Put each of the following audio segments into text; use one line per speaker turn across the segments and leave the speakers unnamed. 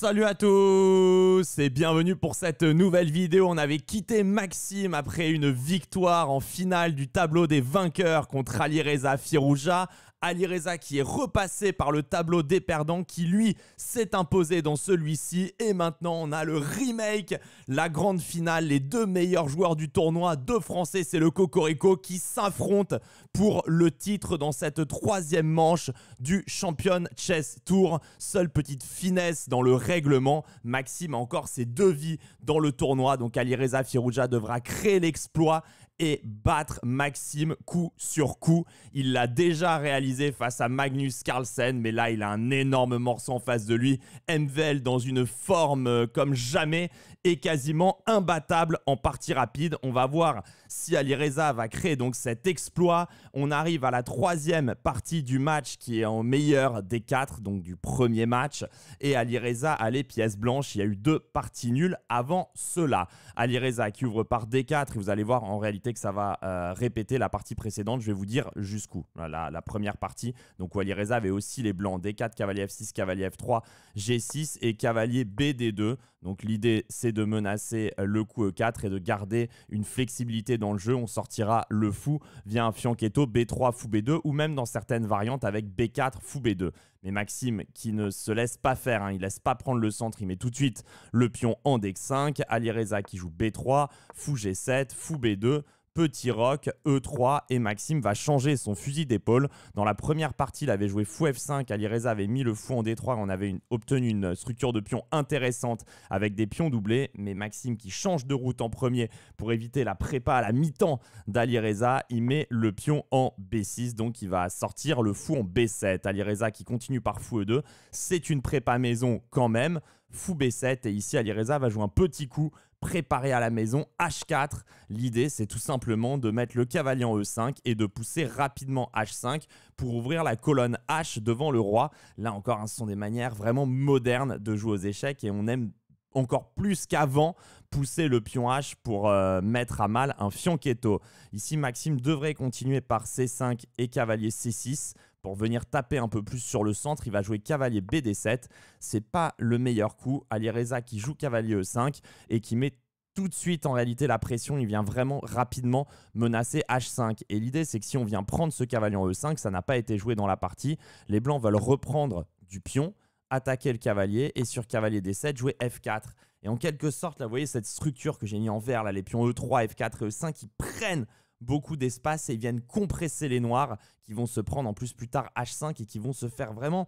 Salut à tous et bienvenue pour cette nouvelle vidéo. On avait quitté Maxime après une victoire en finale du tableau des vainqueurs contre Alireza Firouja Ali Reza qui est repassé par le tableau des perdants qui lui s'est imposé dans celui-ci et maintenant on a le remake, la grande finale, les deux meilleurs joueurs du tournoi, deux français, c'est le Cocorico qui s'affrontent pour le titre dans cette troisième manche du Champion Chess Tour. Seule petite finesse dans le règlement, Maxime a encore ses deux vies dans le tournoi donc Ali Reza Firouja devra créer l'exploit et battre Maxime coup sur coup. Il l'a déjà réalisé face à Magnus Carlsen, mais là il a un énorme morceau en face de lui. MVL dans une forme euh, comme jamais est quasiment imbattable en partie rapide. On va voir si Alireza va créer donc cet exploit. On arrive à la troisième partie du match qui est en meilleur des quatre, donc du premier match. Et Alireza a les pièces blanches. Il y a eu deux parties nulles avant cela. Alireza qui ouvre par D4 et vous allez voir en réalité que ça va euh, répéter la partie précédente. Je vais vous dire jusqu'où. La, première partie, donc où Alireza avait aussi les blancs. D4, cavalier F6, cavalier F3, G6 et cavalier BD2. Donc l'idée, c'est de menacer le coup E4 et de garder une flexibilité dans le jeu. On sortira le fou via un fianchetto B3 fou B2 ou même dans certaines variantes avec B4 fou B2. Mais Maxime, qui ne se laisse pas faire, il hein, il laisse pas prendre le centre, il met tout de suite le pion en deck 5 Alireza qui joue B3, fou G7, fou B2. Petit Rock, E3 et Maxime va changer son fusil d'épaule. Dans la première partie, il avait joué fou F5, Alireza avait mis le fou en D3 on avait obtenu une structure de pions intéressante avec des pions doublés, mais Maxime qui change de route en premier pour éviter la prépa à la mi-temps d'Alireza, il met le pion en B6, donc il va sortir le fou en B7. Alireza qui continue par fou E2, c'est une prépa maison quand même, fou B7, et ici Alireza va jouer un petit coup préparé à la maison H4. L'idée, c'est tout simplement de mettre le cavalier en E5 et de pousser rapidement H5 pour ouvrir la colonne H devant le roi. Là encore, hein, ce sont des manières vraiment modernes de jouer aux échecs et on aime encore plus qu'avant pousser le pion H pour euh, mettre à mal un fianchetto. Ici, Maxime devrait continuer par C5 et cavalier C6. Pour venir taper un peu plus sur le centre, il va jouer cavalier BD7. C'est pas le meilleur coup. Ali qui joue cavalier E5 et qui met tout de suite en réalité la pression, il vient vraiment rapidement menacer H5. Et l'idée c'est que si on vient prendre ce cavalier en E5, ça n'a pas été joué dans la partie, les blancs veulent reprendre du pion, attaquer le cavalier et sur cavalier D7 jouer F4. Et en quelque sorte, là vous voyez cette structure que j'ai mis en vert, là, les pions E3, F4 et E5 qui prennent beaucoup d'espace et viennent compresser les noirs qui vont se prendre en plus plus tard H5 et qui vont se faire vraiment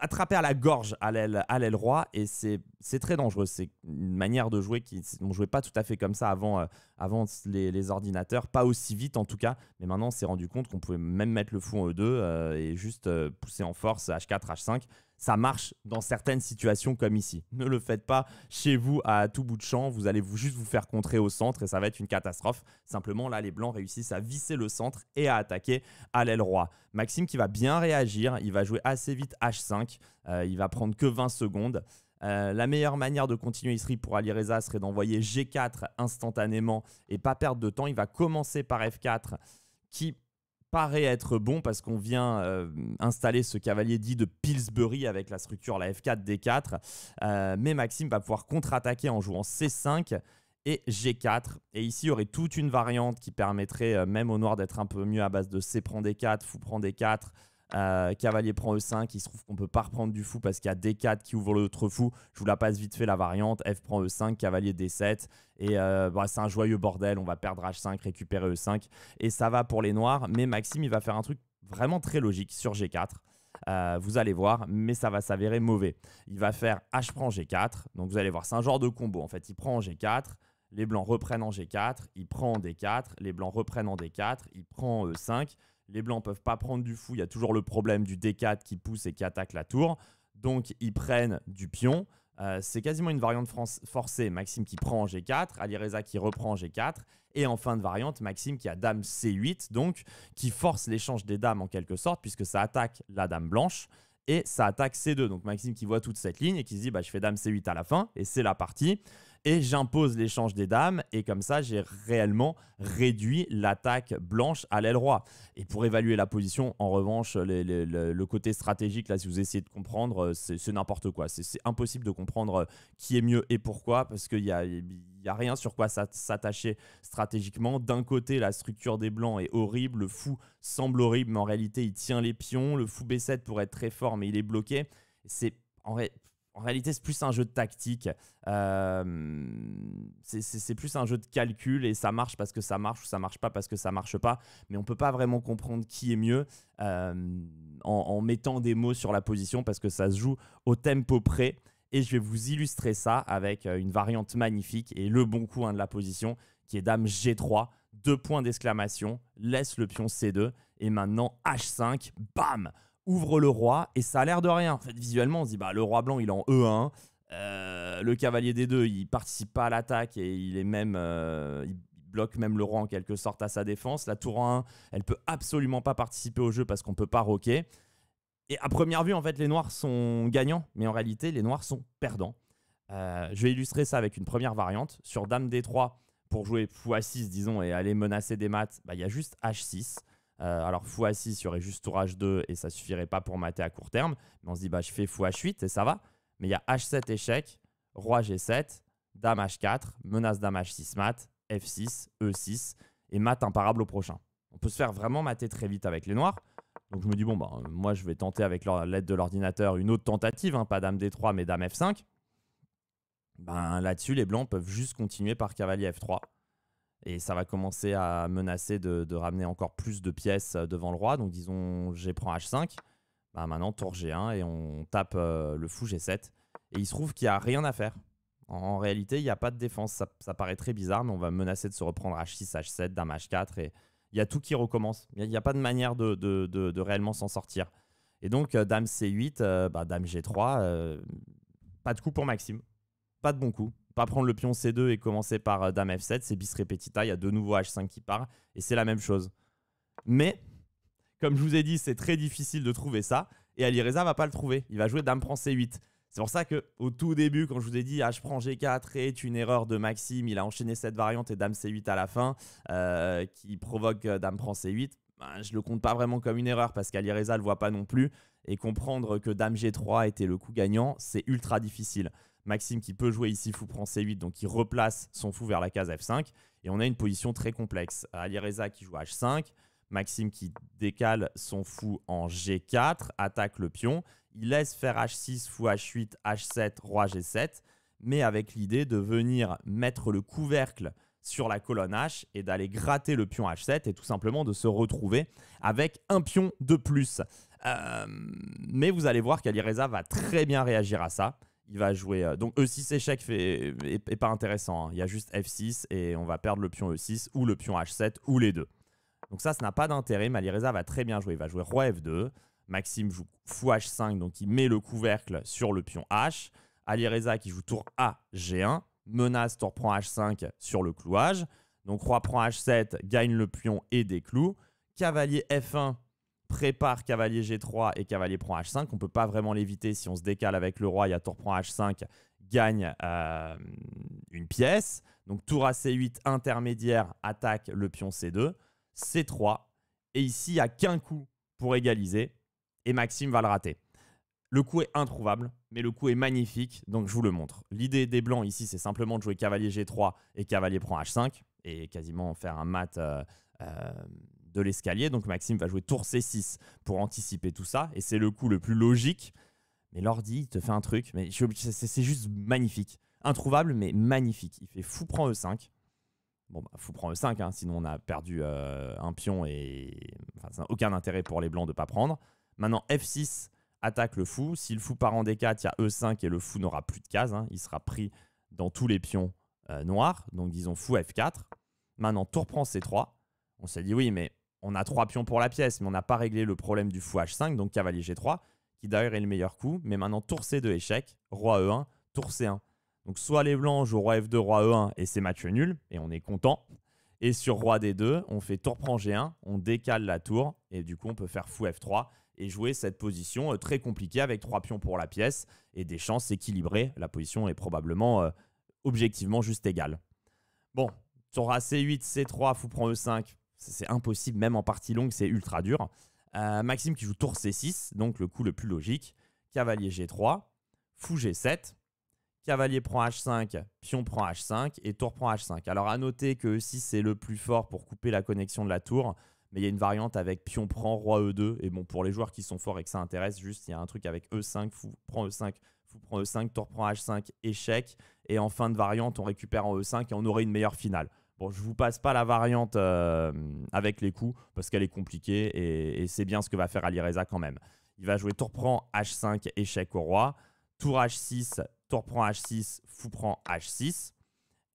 attraper à la gorge à l'aile roi et c'est très dangereux. C'est une manière de jouer qui on jouait pas tout à fait comme ça avant, euh, avant les, ordinateurs, pas aussi vite en tout cas, mais maintenant on s'est rendu compte qu'on pouvait même mettre le fou en E2 euh, et juste euh, pousser en force H4, H5 ça marche dans certaines situations comme ici. Ne le faites pas chez vous à tout bout de champ. Vous allez vous juste vous faire contrer au centre et ça va être une catastrophe. Simplement, là, les Blancs réussissent à visser le centre et à attaquer à l'aile roi. Maxime qui va bien réagir. Il va jouer assez vite H5. Il euh, il va prendre que 20 secondes. Euh, la meilleure manière de continuer ici pour Ali Reza serait d'envoyer G4 instantanément et pas perdre de temps. Il va commencer par F4 qui paraît être bon parce qu'on vient euh, installer ce cavalier dit de Pillsbury avec la structure la F4 D4 euh, mais Maxime va pouvoir contre-attaquer en jouant C5 et G4 et ici il y aurait toute une variante qui permettrait euh, même au noir d'être un peu mieux à base de C prend D4 fou prend D4 euh, cavalier prend E5, il se trouve qu'on peut pas reprendre du fou parce qu'il y a D4 qui ouvre l'autre fou. Je vous la passe vite fait la variante. F prend E5, cavalier D7. Et euh, bah, c'est un joyeux bordel. On va perdre H5, récupérer E5. Et ça va pour les noirs. Mais Maxime, il va faire un truc vraiment très logique sur G4. Euh, vous allez voir, mais ça va s'avérer mauvais. Il va faire H prend G4. Donc vous allez voir, c'est un genre de combo. En fait, il prend en G4 les blancs reprennent en G4, il prend en D4, les blancs reprennent en D4, il prend en E5. Les Blancs peuvent pas prendre du fou. Il y a toujours le problème du D4 qui pousse et qui attaque la tour. Donc, ils prennent du pion. Euh, c'est quasiment une variante forcée. Maxime qui prend en G4, Alireza qui reprend en G4, et en fin de variante, Maxime qui a dame C8, donc qui force l'échange des dames en quelque sorte, puisque ça attaque la dame blanche et ça attaque C2. Donc Maxime qui voit toute cette ligne et qui se dit bah, je fais dame C8 à la fin, et c'est la partie et j'impose l'échange des dames et comme ça j'ai réellement réduit l'attaque blanche à l'aile roi. Et pour évaluer la position, en revanche, le côté stratégique, là si vous essayez de comprendre, euh, c'est n'importe quoi. C'est impossible de comprendre euh, qui est mieux et pourquoi parce qu'il n'y a, y a rien sur quoi s'attacher stratégiquement. D'un côté, la structure des blancs est horrible, le fou semble horrible, mais en réalité il tient les pions, le fou B7 pourrait être très fort mais il est bloqué. C'est en vrai, en réalité, c'est plus un jeu de tactique. Euh, c'est plus un jeu de calcul et ça marche parce que ça marche ou ça marche pas parce que ça marche pas. Mais on peut pas vraiment comprendre qui est mieux euh, en, mettant des mots sur la position parce que ça se joue au tempo près. Et je vais vous illustrer ça avec euh, une variante magnifique et le bon coup hein, de la position qui est Dame G3, deux points d'exclamation, laisse le pion C2 et maintenant H5, bam! ouvre le roi et ça a l'air de rien. fait, visuellement, on se dit bah, le roi blanc, il est en E1. Euh, le cavalier des deux, il participe pas à l'attaque et il est même. Euh, il bloque même le roi en quelque sorte à sa défense. La tour 1, elle peut absolument pas participer au jeu parce qu'on peut pas roquer. Et à première vue, en fait, les noirs sont gagnants, mais en réalité, les noirs sont perdants. Euh, je vais illustrer ça avec une première variante. Sur Dame D3, pour jouer x6, disons, et aller menacer des maths, bah, il y a juste H6. Euh, alors fou x6, il y aurait juste h 2 et ça suffirait pas pour mater à court terme. Mais on se dit, bah, je fais fou h 8 et ça va. Mais il y a h7 échec, roi g7, dame h4, menace dame h6 mat, f6, e6 et mat imparable au prochain. On peut se faire vraiment mater très vite avec les noirs. Donc je me dis, bon, bah, moi je vais tenter avec l'aide de l'ordinateur une autre tentative, hein, pas dame d3 mais dame f5. Ben, Là-dessus, les blancs peuvent juste continuer par cavalier f3 et ça va commencer à menacer de, ramener encore plus de pièces euh, devant le roi. Donc disons G prend H5, bah maintenant tour G1 et on tape euh, le fou G7. Et il se trouve qu'il n'y a rien à faire. En, réalité, il n'y a pas de défense. Ça, paraît très bizarre, mais on va menacer de se reprendre H6, H7, Dame H4 et il y a tout qui recommence. Il n'y a, pas de manière de, réellement s'en sortir. Et donc euh, Dame C8, bah, Dame G3, pas de coup pour Maxime, pas de bon coup va prendre le pion C2 et commencer par euh, Dame F7, c'est bis repetita, il y a de nouveau H5 qui part, et c'est la même chose. Mais, comme je vous ai dit, c'est très difficile de trouver ça, et Alireza va pas le trouver, il va jouer Dame prend C8. C'est pour ça que au tout début, quand je vous ai dit h ah, prend G4 est une erreur de Maxime, il a enchaîné cette variante et Dame C8 à la fin, euh, qui provoque euh, Dame prend C8, ben, je le compte pas vraiment comme une erreur parce qu'Alireza le voit pas non plus. Et comprendre que Dame G3 était le coup gagnant, c'est ultra difficile. Maxime qui peut jouer ici fou prend C8, donc il replace son fou vers la case F5. Et on a une position très complexe. Ali qui joue H5, Maxime qui décale son fou en G4, attaque le pion. Il laisse faire H6, fou H8, H7, roi G7, mais avec l'idée de venir mettre le couvercle sur la colonne H et d'aller gratter le pion H7 et tout simplement de se retrouver avec un pion de plus. Euh, mais vous allez voir qu'Alireza va très bien réagir à ça il va jouer. Euh, donc E6 échec fait, pas intéressant. Hein. Il y a juste F6 et on va perdre le pion E6 ou le pion H7 ou les deux. Donc ça, ça n'a pas d'intérêt. Malireza va très bien jouer. Il va jouer Roi F2. Maxime joue fou H5, donc il met le couvercle sur le pion H. Alireza qui joue tour A, G1. Menace, tour prend H5 sur le clouage. Donc Roi prend H7, gagne le pion et des clous. Cavalier F1, prépare cavalier G3 et cavalier prend H5. On ne peut pas vraiment l'éviter si on se décale avec le roi Il y a tour prend H5 gagne euh, une pièce. Donc tour à C8 intermédiaire attaque le pion C2, C3 et ici il n'y a qu'un coup pour égaliser et Maxime va le rater. Le coup est introuvable, mais le coup est magnifique, donc je vous le montre. L'idée des blancs ici, c'est simplement de jouer cavalier G3 et cavalier prend H5, et quasiment faire un mat euh, euh, de l'escalier. Donc Maxime va jouer tour C6 pour anticiper tout ça. Et c'est le coup le plus logique. Mais l'ordi, te fait un truc. Mais c'est juste magnifique. Introuvable, mais magnifique. Il fait fou prend E5. Bon, bah, fou prend E5, hein. sinon on a perdu euh, un pion et aucun intérêt pour les blancs de pas prendre. Maintenant, F6 attaque le fou. Si le fou part en D4, il y a E5 et le fou n'aura plus de case, hein. Il sera pris dans tous les pions euh, noirs. Donc disons fou F4. Maintenant, tour prend C3. On s'est dit oui, mais on a trois pions pour la pièce, mais on n'a pas réglé le problème du fou H5, donc cavalier G3, qui d'ailleurs est le meilleur coup. Mais maintenant, tour C2 échec, roi E1, tour C1. Donc soit les blancs jouent roi F2, roi E1, et c'est match nul, et on est content. Et sur roi D2, on fait tour prend G1, on décale la tour, et du coup, on peut faire fou F3 et jouer cette position euh, très compliquée avec trois pions pour la pièce et des chances équilibrées. La position est probablement euh, objectivement juste égale. Bon, tour A C8, C3, fou prend E5, c'est impossible, même en partie longue, c'est ultra dur. Euh, Maxime qui joue tour C6, donc le coup le plus logique. Cavalier G3, fou G7, cavalier prend H5, pion prend H5 et tour prend H5. Alors à noter que E6 c'est le plus fort pour couper la connexion de la tour, mais il y a une variante avec pion prend roi E2. Et bon, pour les joueurs qui sont forts et que ça intéresse, juste il y a un truc avec E5, fou prend E5, fou prend E5, tour prend H5, échec. Et en fin de variante, on récupère en E5 et on aurait une meilleure finale. Bon, je vous passe pas la variante euh, avec les coups parce qu'elle est compliquée et, c'est bien ce que va faire Alireza quand même. Il va jouer tour prend H5, échec au roi. Tour H6, tour prend H6, fou prend H6.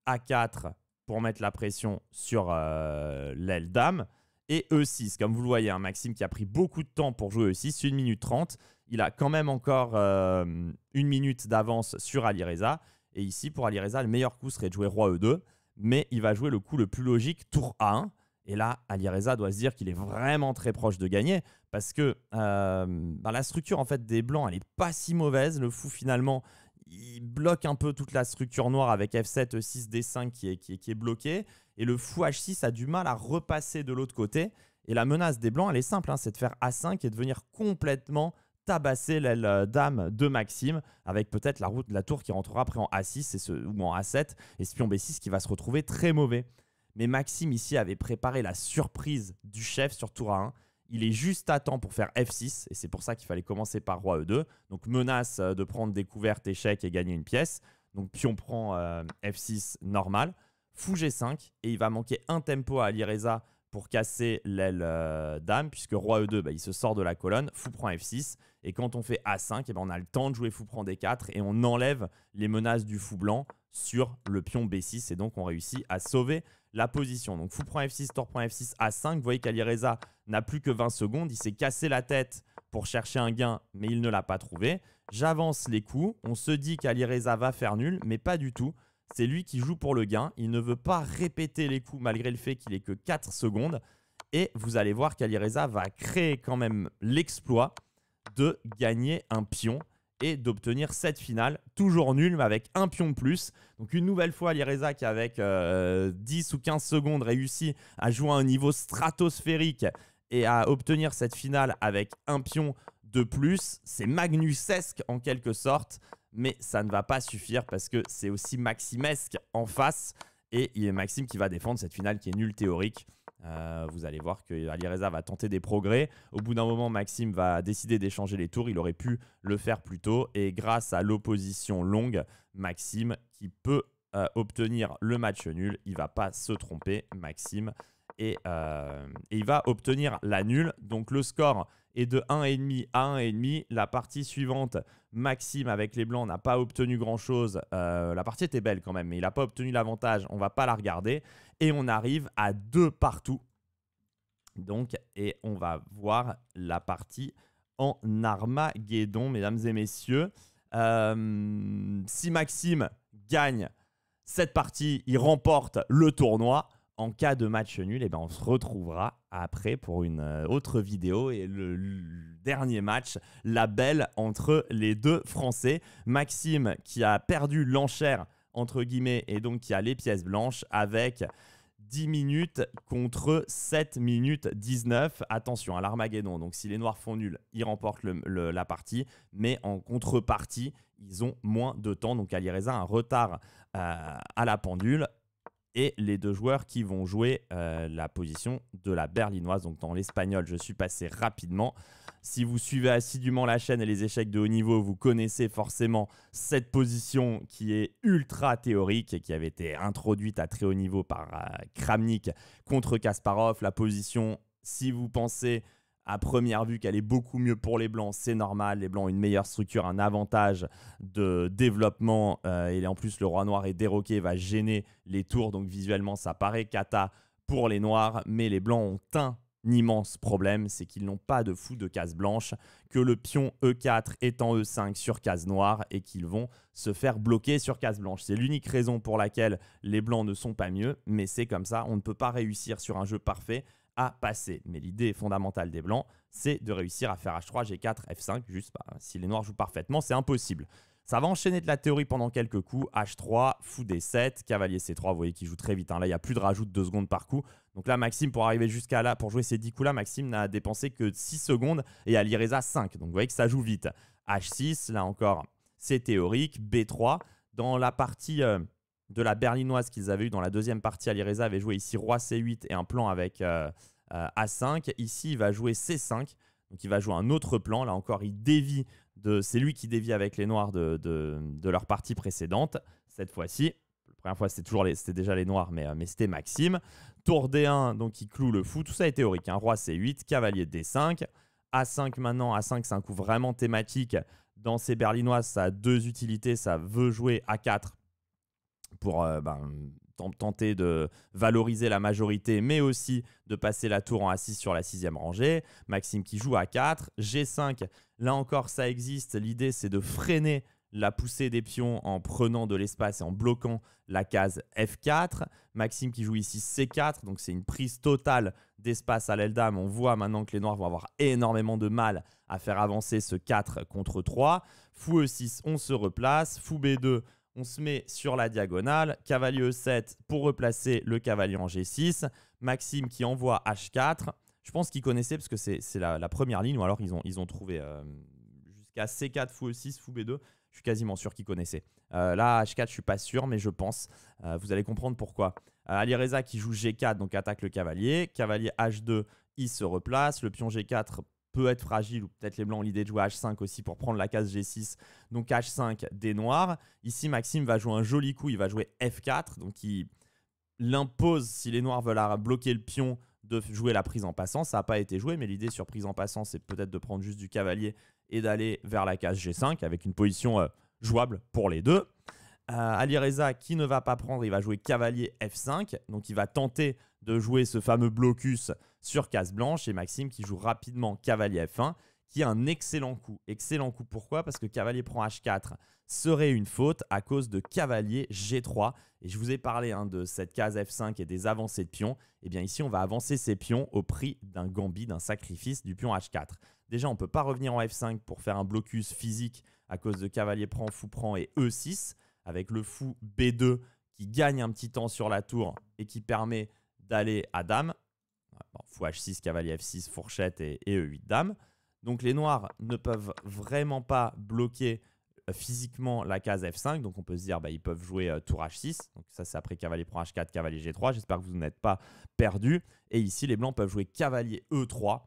A4 pour mettre la pression sur euh, l'aile dame. Et E6, comme vous le voyez, un hein, Maxime qui a pris beaucoup de temps pour jouer E6, 1 minute 30. Il a quand même encore euh, une minute d'avance sur Alireza. Et ici, pour Alireza, le meilleur coup serait de jouer roi E2 mais il va jouer le coup le plus logique, tour A1. Et là, Alireza doit se dire qu'il est vraiment très proche de gagner parce que euh, ben, la structure en fait des blancs, elle n'est pas si mauvaise. Le fou finalement, il bloque un peu toute la structure noire avec F7, E6, D5 qui est, qui est, bloqué. Et le fou H6 a du mal à repasser de l'autre côté. Et la menace des blancs, elle est simple, hein, c'est de faire A5 et de venir complètement tabasser l'aile d'âme de Maxime, avec peut-être la route de la tour qui rentrera après en A6 et ce, ou en A7, et pion B6 qui va se retrouver très mauvais. Mais Maxime ici avait préparé la surprise du chef sur tour A1. Il est juste à temps pour faire F6, et c'est pour ça qu'il fallait commencer par Roi E2. Donc menace euh, de prendre découverte, échec et gagner une pièce. Donc pion prend euh, F6 normal. Fou G5, et il va manquer un tempo à Alireza pour casser l'aile euh, dame, puisque roi e2, bah, il se sort de la colonne, fou prend f6, et quand on fait a5, eh ben, on a le temps de jouer fou prend d4, et on enlève les menaces du fou blanc sur le pion b6, et donc on réussit à sauver la position. Donc fou prend f6, tor prend f6, a5, vous voyez qu'Alireza n'a plus que 20 secondes, il s'est cassé la tête pour chercher un gain, mais il ne l'a pas trouvé. J'avance les coups, on se dit qu'Alireza va faire nul, mais pas du tout, c'est lui qui joue pour le gain. Il ne veut pas répéter les coups malgré le fait qu'il ait que 4 secondes. Et vous allez voir qu'Alireza va créer quand même l'exploit de gagner un pion et d'obtenir cette finale, toujours nulle, mais avec un pion de plus. Donc une nouvelle fois, Alireza qui avec 10 euh, ou 15 secondes réussit à jouer à un niveau stratosphérique et à obtenir cette finale avec un pion de plus. C'est magnusesque en quelque sorte mais ça ne va pas suffire parce que c'est aussi Maximesque en face. Et il est Maxime qui va défendre cette finale qui est nulle théorique. Euh, vous allez voir que Alireza va tenter des progrès. Au bout d'un moment, Maxime va décider d'échanger les tours. Il aurait pu le faire plus tôt. Et grâce à l'opposition longue, Maxime qui peut euh, obtenir le match nul, il ne va pas se tromper, Maxime. Euh, et il va obtenir la nulle. Donc le score et de 1,5 à 1,5. La partie suivante, Maxime avec les blancs n'a pas obtenu grand-chose. Euh, la partie était belle quand même, mais il n'a pas obtenu l'avantage. On ne va pas la regarder. Et on arrive à 2 partout. Donc, et on va voir la partie en Armageddon, mesdames et messieurs. Euh, si Maxime gagne cette partie, il remporte le tournoi. En cas de match nul, eh ben on se retrouvera après pour une euh, autre vidéo et le, dernier match, la belle entre les deux Français. Maxime qui a perdu l'enchère entre guillemets et donc qui a les pièces blanches avec 10 minutes contre 7 minutes 19. Attention à l'Armageddon. Donc si les Noirs font nul, ils remportent la partie. Mais en contrepartie, ils ont moins de temps. Donc Alireza un retard euh, à la pendule et les deux joueurs qui vont jouer euh, la position de la berlinoise, donc dans l'espagnol. Je suis passé rapidement. Si vous suivez assidûment la chaîne et les échecs de haut niveau, vous connaissez forcément cette position qui est ultra théorique et qui avait été introduite à très haut niveau par euh, Kramnik contre Kasparov. La position, si vous pensez à première vue qu'elle est beaucoup mieux pour les Blancs, c'est normal. Les Blancs ont une meilleure structure, un avantage de développement. Euh, et en plus, le roi noir est déroqué, va gêner les tours. Donc visuellement, ça paraît cata pour les Noirs. Mais les Blancs ont un immense problème, c'est qu'ils n'ont pas de fou de case blanche, que le pion E4 est en E5 sur case noire et qu'ils vont se faire bloquer sur case blanche. C'est l'unique raison pour laquelle les Blancs ne sont pas mieux. Mais c'est comme ça, on ne peut pas réussir sur un jeu parfait à passer. Mais l'idée fondamentale des Blancs, c'est de réussir à faire H3, G4, F5, juste bah, si les Noirs jouent parfaitement, c'est impossible. Ça va enchaîner de la théorie pendant quelques coups. H3, fou D7, cavalier C3, vous voyez qu'il joue très vite. Hein. Là, il n'y a plus de rajout de 2 secondes par coup. Donc là, Maxime, pour arriver jusqu'à là, pour jouer ces 10 coups-là, Maxime n'a dépensé que 6 secondes et à 5. Donc vous voyez que ça joue vite. H6, là encore, c'est théorique. B3, dans la partie... Euh, de la berlinoise qu'ils avaient eu dans la deuxième partie. Alireza avait joué ici roi C8 et un plan avec euh, euh, A5. Ici, il va jouer C5. Donc il va jouer un autre plan. Là encore, il dévie de. C'est lui qui dévie avec les noirs de, leur partie précédente. Cette fois-ci. La première fois, c'était toujours c'était déjà les noirs, mais, euh, mais c'était Maxime. Tour D1, donc il cloue le fou. Tout ça est théorique. un hein. Roi C8, cavalier D5. A5 maintenant, A5 c'est un coup vraiment thématique. Dans ces berlinoises, ça a deux utilités. Ça veut jouer A4 pour euh, ben, tenter de valoriser la majorité, mais aussi de passer la tour en a sur la sixième rangée. Maxime qui joue à 4. G5, là encore, ça existe. L'idée, c'est de freiner la poussée des pions en prenant de l'espace et en bloquant la case F4. Maxime qui joue ici C4, donc c'est une prise totale d'espace à l'aile dame. On voit maintenant que les Noirs vont avoir énormément de mal à faire avancer ce 4 contre 3. Fou E6, on se replace. Fou B2, on se met sur la diagonale, cavalier E7 pour replacer le cavalier en G6, Maxime qui envoie H4. Je pense qu'ils connaissaient parce que c'est la, première ligne, ou alors ils ont, ils ont trouvé euh, jusqu'à C4, fou E6, fou B2. Je suis quasiment sûr qu'ils connaissaient. Euh, là, H4, je suis pas sûr, mais je pense. Euh, vous allez comprendre pourquoi. Ali Reza qui joue G4, donc attaque le cavalier. Cavalier H2, il se replace. Le pion G4 peut être fragile, ou peut-être les blancs ont l'idée de jouer H5 aussi pour prendre la case G6, donc H5 des noirs. Ici, Maxime va jouer un joli coup, il va jouer F4, donc il l'impose, si les noirs veulent bloquer le pion, de jouer la prise en passant. Ça n'a pas été joué, mais l'idée sur prise en passant, c'est peut-être de prendre juste du cavalier et d'aller vers la case G5 avec une position euh, jouable pour les deux. Euh, Ali Reza qui ne va pas prendre, il va jouer cavalier F5, donc il va tenter de jouer ce fameux blocus sur case blanche et Maxime qui joue rapidement cavalier F1 qui est un excellent coup. Excellent coup pourquoi Parce que cavalier prend H4 serait une faute à cause de cavalier G3 et je vous ai parlé hein, de cette case F5 et des avancées de pions. Et eh bien ici on va avancer ces pions au prix d'un gambit, d'un sacrifice du pion H4. Déjà on peut pas revenir en F5 pour faire un blocus physique à cause de cavalier prend, fou prend et E6 avec le fou B2 qui gagne un petit temps sur la tour et qui permet d'aller à dame. fou H6, cavalier F6, fourchette et, E8 e dame. Donc les noirs ne peuvent vraiment pas bloquer euh, physiquement la case F5. Donc on peut se dire bah, ils peuvent jouer euh, tour H6. Donc ça c'est après cavalier prend H4, cavalier G3. J'espère que vous n'êtes pas perdu. Et ici les blancs peuvent jouer cavalier E3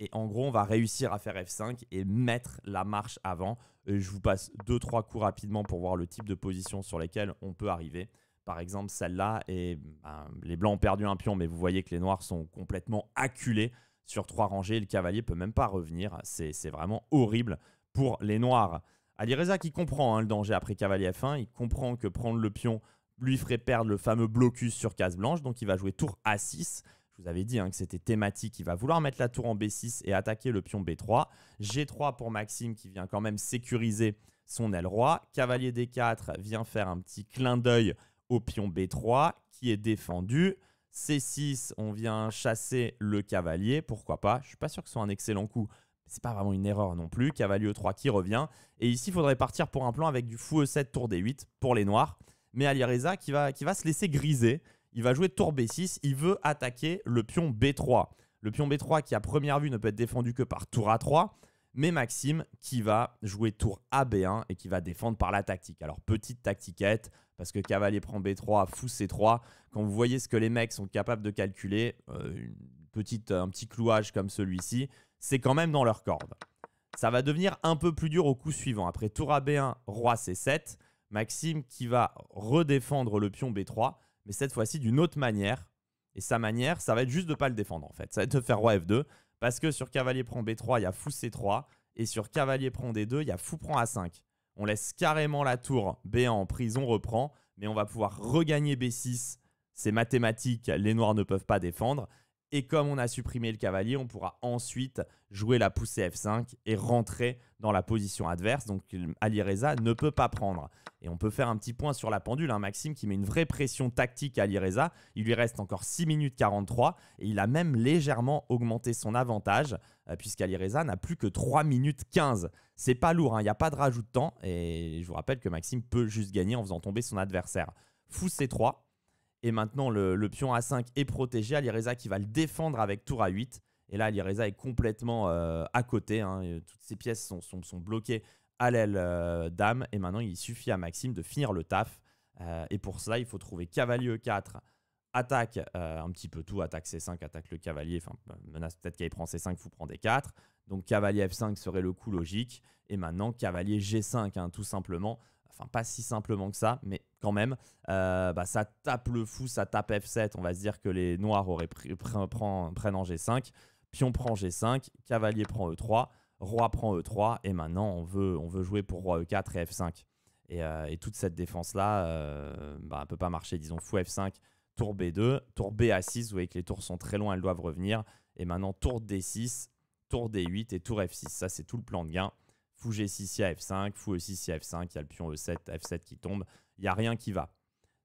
et en gros, on va réussir à faire F5 et mettre la marche avant. je vous passe 2 trois coups rapidement pour voir le type de position sur lesquelles on peut arriver. Par exemple, celle-là, et ben, les blancs ont perdu un pion, mais vous voyez que les noirs sont complètement acculés sur trois rangées. Le cavalier peut même pas revenir. C'est vraiment horrible pour les noirs. Ali qui comprend hein, le danger après cavalier F1, il comprend que prendre le pion lui ferait perdre le fameux blocus sur case blanche, donc il va jouer tour A6 vous avez dit hein, que c'était thématique, il va vouloir mettre la tour en B6 et attaquer le pion B3. G3 pour Maxime qui vient quand même sécuriser son aile roi. Cavalier D4 vient faire un petit clin d'œil au pion B3 qui est défendu. C6, on vient chasser le cavalier, pourquoi pas. Je suis pas sûr que ce soit un excellent coup, c'est pas vraiment une erreur non plus. Cavalier E3 qui revient. Et ici, il faudrait partir pour un plan avec du fou E7, tour D8 pour les noirs. Mais Alireza qui va, qui va se laisser griser il va jouer tour B6, il veut attaquer le pion B3. Le pion B3 qui à première vue ne peut être défendu que par tour A3, mais Maxime qui va jouer tour AB1 et qui va défendre par la tactique. Alors petite tactiquette, parce que cavalier prend B3, fou C3, quand vous voyez ce que les mecs sont capables de calculer, euh, une petite, un petit clouage comme celui-ci, c'est quand même dans leur corde. Ça va devenir un peu plus dur au coup suivant. Après tour AB1, roi C7, Maxime qui va redéfendre le pion B3, mais cette fois-ci d'une autre manière. Et sa manière, ça va être juste de pas le défendre en fait. Ça va être de faire roi F2, parce que sur cavalier prend B3, il y a fou C3, et sur cavalier prend D2, il y a fou prend A5. On laisse carrément la tour B1 en prison reprend, mais on va pouvoir regagner B6. C'est mathématique, les noirs ne peuvent pas défendre. Et comme on a supprimé le cavalier, on pourra ensuite jouer la poussée F5 et rentrer dans la position adverse. Donc Ali Reza ne peut pas prendre. Et on peut faire un petit point sur la pendule. Hein. Maxime qui met une vraie pression tactique à Ali Reza. Il lui reste encore 6 minutes 43 et il a même légèrement augmenté son avantage euh, puisqu'Ali Reza n'a plus que 3 minutes 15. C'est pas lourd, hein. il n'y a pas de rajout de temps. Et je vous rappelle que Maxime peut juste gagner en faisant tomber son adversaire. Fou C3, et maintenant, le, pion A5 est protégé. Alireza qui va le défendre avec tour A8. Et là, Alireza est complètement euh, à côté. Hein. Toutes ses pièces sont, bloquées à l'aile euh, dame. Et maintenant, il suffit à Maxime de finir le taf. Euh, et pour cela, il faut trouver cavalier E4, attaque un petit peu tout, attaque C5, attaque le cavalier. Enfin, menace peut-être qu'il prend C5, vous prendre D4. Donc cavalier F5 serait le coup logique. Et maintenant, cavalier G5, hein, tout simplement. Enfin, pas si simplement que ça, mais quand même, euh, bah, ça tape le fou, ça tape F7. On va se dire que les noirs auraient pris, prennent en G5, pion prend G5, cavalier prend E3, roi prend E3, et maintenant on veut, on veut jouer pour roi E4 et F5. Euh, et, toute cette défense-là euh, bah, peut pas marcher. Disons fou F5, tour B2, tour B 6, vous voyez que les tours sont très loin, elles doivent revenir. Et maintenant tour D6, tour D8 et tour F6. Ça, c'est tout le plan de gain. Fou G6, il y a F5, fou E6, il y a F5, il y a le pion E7, F7 qui tombe il n'y a rien qui va.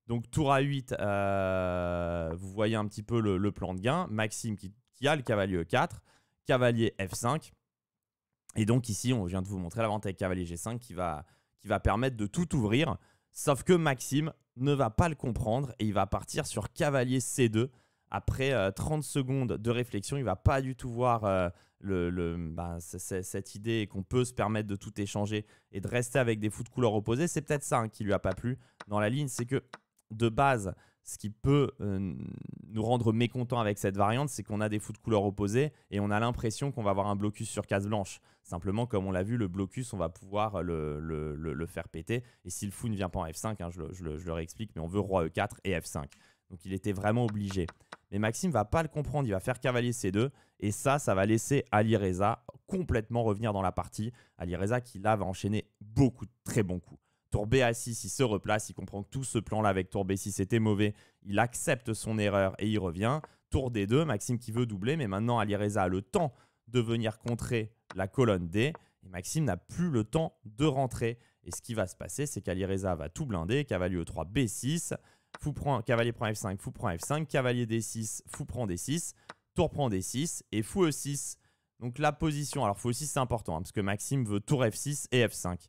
Donc tour à 8, euh, vous voyez un petit peu le, plan de gain. Maxime qui, a le cavalier E4, cavalier F5. Et donc ici, on vient de vous montrer la vente avec cavalier G5 qui va, qui va permettre de tout ouvrir. Sauf que Maxime ne va pas le comprendre et il va partir sur cavalier C2 après 30 euh, secondes de réflexion, il va pas du tout voir euh, bah, cette idée qu'on peut se permettre de tout échanger et de rester avec des fous de couleurs opposées. C'est peut-être ça qui hein, qui lui a pas plu dans la ligne, c'est que de base, ce qui peut euh, nous rendre mécontents avec cette variante, c'est qu'on a des fous de couleurs opposés et on a l'impression qu'on va avoir un blocus sur case blanche. Simplement, comme on l'a vu, le blocus, on va pouvoir le, faire péter. Et si le fou ne vient pas en F5, hein, je, je, je, le réexplique, mais on veut roi E4 et F5. Donc il était vraiment obligé. Mais Maxime va pas le comprendre, il va faire cavalier C2 et ça, ça va laisser Ali Reza complètement revenir dans la partie. Ali Reza qui là va enchaîner beaucoup de très bons coups. Tour B à 6, il se replace, il comprend que tout ce plan-là avec tour B6 était mauvais, il accepte son erreur et il revient. Tour D2, Maxime qui veut doubler, mais maintenant Ali Reza a le temps de venir contrer la colonne D et Maxime n'a plus le temps de rentrer. Et ce qui va se passer, c'est qu'Ali Reza va tout blinder, cavalier E3, B6, fou prend, cavalier prend F5, fou prend F5, cavalier D6, fou prend D6, tour prend D6 et fou E6. Donc la position, alors fou E6 c'est important, hein, parce que Maxime veut tour F6 et F5.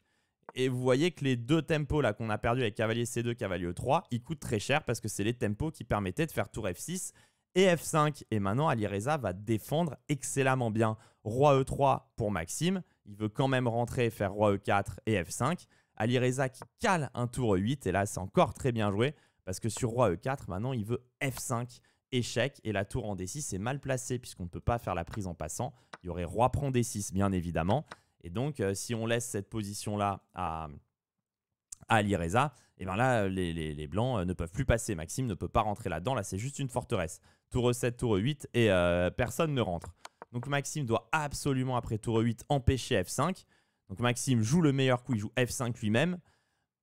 Et vous voyez que les deux tempos là qu'on a perdu avec cavalier C2, cavalier E3, ils coûtent très cher parce que c'est les tempos qui permettaient de faire tour F6 et F5. Et maintenant, Alireza va défendre excellemment bien. Roi E3 pour Maxime. Il veut quand même rentrer et faire Roi E4 et F5. Alireza qui cale un tour E8. Et là, c'est encore très bien joué. Parce que sur roi e4, maintenant, il veut f5, échec, et la tour en d6 est mal placée, puisqu'on ne peut pas faire la prise en passant. Il y aurait roi prend d6, bien évidemment. Et donc, euh, si on laisse cette position-là à, à Alireza, et eh bien là, les, Blancs euh, ne peuvent plus passer. Maxime ne peut pas rentrer là-dedans. Là, c'est juste une forteresse. Tour E7, tour E8, et euh, personne ne rentre. Donc Maxime doit absolument, après tour E8, empêcher F5. Donc Maxime joue le meilleur coup, il joue F5 lui-même.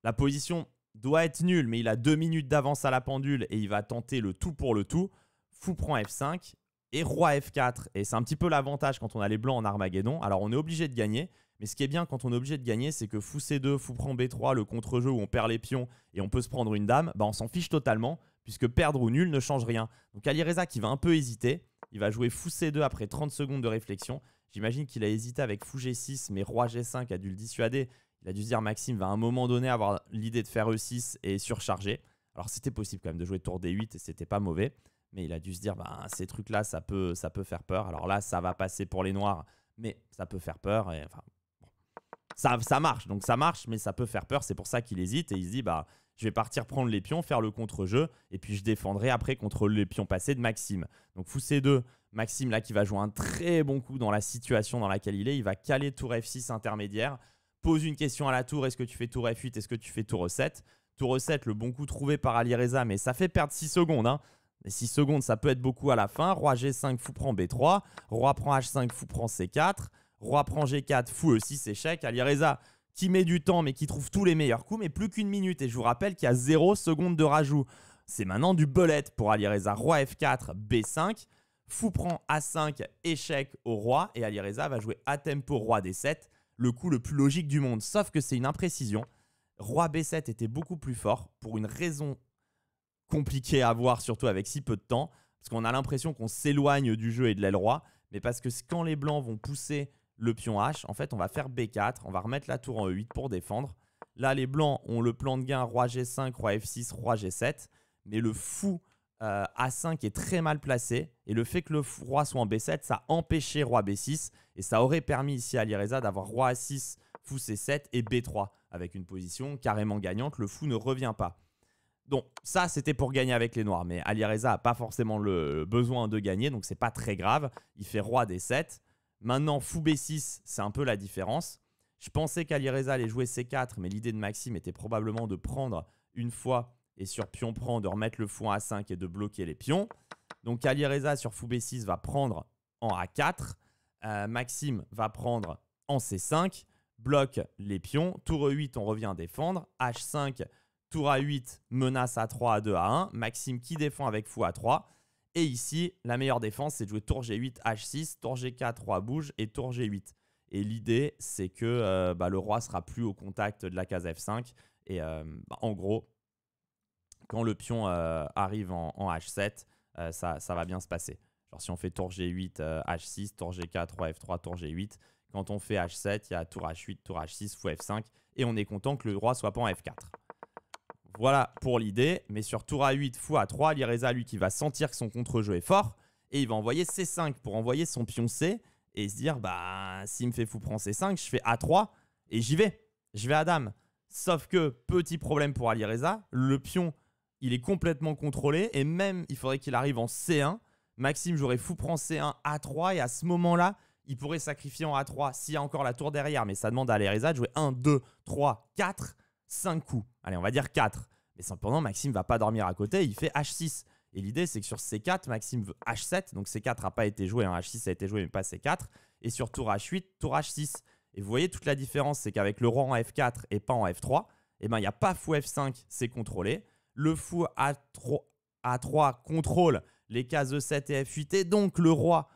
La position doit être nul, mais il a deux minutes d'avance à la pendule et il va tenter le tout pour le tout. Fou prend F5 et roi F4. Et c'est un petit peu l'avantage quand on a les blancs en Armageddon. Alors on est obligé de gagner, mais ce qui est bien quand on est obligé de gagner, c'est que fou C2, fou prend B3, le contre-jeu où on perd les pions et on peut se prendre une dame, bah, on s'en fiche totalement, puisque perdre ou nul ne change rien. Donc Ali Reza qui va un peu hésiter, il va jouer fou C2 après 30 secondes de réflexion. J'imagine qu'il a hésité avec fou G6, mais roi G5 a dû le dissuader il a dû se dire Maxime va à un moment donné avoir l'idée de faire E6 et surcharger. Alors c'était possible quand même de jouer tour D8 et c'était pas mauvais. Mais il a dû se dire ben, ces trucs-là, ça peut, ça peut faire peur. Alors là, ça va passer pour les noirs, mais ça peut faire peur. Et, enfin, ça, ça marche, donc ça marche, mais ça peut faire peur. C'est pour ça qu'il hésite et il se dit bah, je vais partir prendre les pions, faire le contre-jeu, et puis je défendrai après contre les pions passés de Maxime. Donc fou C2, Maxime là qui va jouer un très bon coup dans la situation dans laquelle il est, il va caler tour F6 intermédiaire pose une question à la tour, est-ce que tu fais tour F8, est-ce que tu fais tour E7 Tour E7, le bon coup trouvé par Alireza, mais ça fait perdre 6 secondes. Hein. Mais 6 secondes, ça peut être beaucoup à la fin. Roi G5, fou prend B3. Roi prend H5, fou prend C4. Roi prend G4, fou E6, échec. Alireza qui met du temps, mais qui trouve tous les meilleurs coups, mais plus qu'une minute. Et je vous rappelle qu'il y a 0 secondes de rajout. C'est maintenant du bullet pour Alireza. Roi F4, B5. Fou prend A5, échec au roi. Et Alireza va jouer à tempo roi D7 le coup le plus logique du monde. Sauf que c'est une imprécision. Roi B7 était beaucoup plus fort pour une raison compliquée à voir, surtout avec si peu de temps. Parce qu'on a l'impression qu'on s'éloigne du jeu et de l'aile roi. Mais parce que quand les blancs vont pousser le pion H, en fait, on va faire B4. On va remettre la tour en E8 pour défendre. Là, les blancs ont le plan de gain roi G5, roi F6, roi G7. Mais le fou euh, A5 est très mal placé. Et le fait que le roi soit en B7, ça empêché roi B6. Et ça aurait permis ici à Alireza d'avoir roi A6, fou C7 et B3. Avec une position carrément gagnante, le fou ne revient pas. Donc ça, c'était pour gagner avec les noirs. Mais Ali n'a pas forcément le besoin de gagner, donc c'est pas très grave. Il fait roi D7. Maintenant, fou B6, c'est un peu la différence. Je pensais qu'Alireza allait jouer C4, mais l'idée de Maxime était probablement de prendre une fois et sur pion prend de remettre le fou en A5 et de bloquer les pions. Donc Ali Reza sur fou B6 va prendre en A4. Euh, Maxime va prendre en C5, bloque les pions. Tour E8, on revient défendre. H5, tour A8, menace A3, A2, A1. Maxime qui défend avec fou A3. Et ici, la meilleure défense, c'est de jouer tour G8, H6, tour G4, roi bouge et tour G8. Et l'idée, c'est que euh, bah, le roi sera plus au contact de la case F5. Et euh, bah, en gros, quand le pion euh, arrive en, H7, euh, ça, va bien se passer. Genre si on fait tour G8, H6, euh, tour G4, roi F3, tour G8, quand on fait H7, il y a tour H8, tour H6, fou F5, et on est content que le roi soit pas en F4. Voilà pour l'idée, mais sur tour A8, fou A3, liresa lui, qui va sentir que son contre-jeu est fort, et il va envoyer C5 pour envoyer son pion C, et se dire, bah, s'il me fait fou prendre C5, je fais A3, et j'y vais, je vais à dame. Sauf que, petit problème pour Alireza, le pion il est complètement contrôlé. Et même, il faudrait qu'il arrive en C1. Maxime j'aurais fou prend C1 A3. Et à ce moment-là, il pourrait sacrifier en A3 s'il y a encore la tour derrière. Mais ça demande à Alereza de jouer 1, 2, 3, 4, 5 coups. Allez, on va dire 4. Mais cependant, Maxime va pas dormir à côté. Il fait H6. Et l'idée, c'est que sur C4, Maxime veut H7. Donc C4 n'a pas été joué. en hein. H6 a été joué, mais pas C4. Et sur tour H8, tour H6. Et vous voyez toute la différence, c'est qu'avec le roi en F4 et pas en F3, et eh ben, il n'y a pas fou F5, c'est contrôlé. Le fou a 3, 3 contrôle les cases e 7 et F8 et donc le roi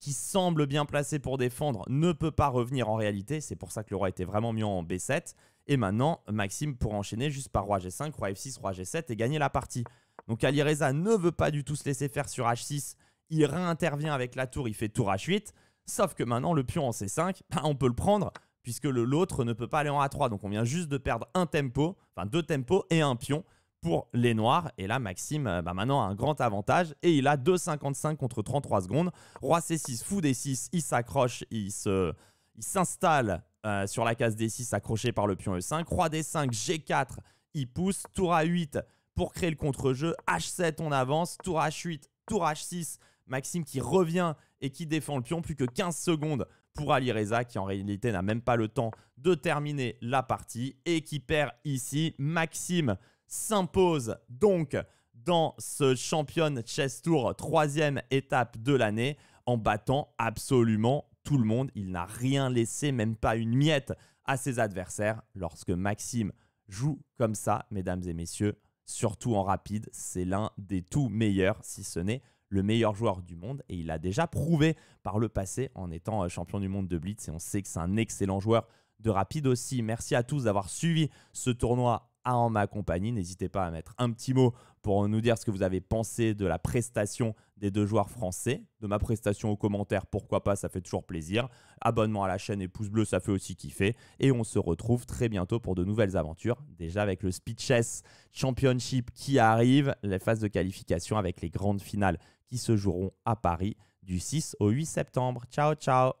qui semble bien placé pour défendre ne peut pas revenir en réalité. C'est pour ça que le roi était vraiment mieux en B7. Et maintenant, Maxime pour enchaîner juste par roi G5, roi F6, roi G7 et gagner la partie. Donc Alireza ne veut pas du tout se laisser faire sur H6. Il réintervient avec la tour, il fait tour H8. Sauf que maintenant, le pion en C5, bah, on peut le prendre puisque l'autre ne peut pas aller en A3. Donc on vient juste de perdre un tempo, enfin deux tempos et un pion pour les Noirs. Et là, Maxime, euh, bah maintenant, a un grand avantage et il a 2,55 contre 33 secondes. Roi C6, fou D6, il s'accroche, il se, il s'installe euh, sur la case D6 accroché par le pion E5. Roi D5, G4, il pousse. Tour A8 pour créer le contre-jeu. H7, on avance. Tour H8, tour H6. Maxime qui revient et qui défend le pion. Plus que 15 secondes pour Ali Reza qui en réalité n'a même pas le temps de terminer la partie et qui perd ici. Maxime s'impose donc dans ce champion Chess Tour, troisième étape de l'année, en battant absolument tout le monde. Il n'a rien laissé, même pas une miette à ses adversaires. Lorsque Maxime joue comme ça, mesdames et messieurs, surtout en rapide, c'est l'un des tout meilleurs, si ce n'est le meilleur joueur du monde et il l'a déjà prouvé par le passé en étant euh, champion du monde de Blitz et on sait que c'est un excellent joueur de rapide aussi. Merci à tous d'avoir suivi ce tournoi en Ma Compagnie. N'hésitez pas à mettre un petit mot pour nous dire ce que vous avez pensé de la prestation des deux joueurs français, de ma prestation aux commentaires, pourquoi pas, ça fait toujours plaisir. Abonnement à la chaîne et pouce bleu, ça fait aussi kiffer. Et on se retrouve très bientôt pour de nouvelles aventures, déjà avec le Speed Chess Championship qui arrive, les phases de qualification avec les grandes finales qui se joueront à Paris du 6 au 8 septembre. Ciao, ciao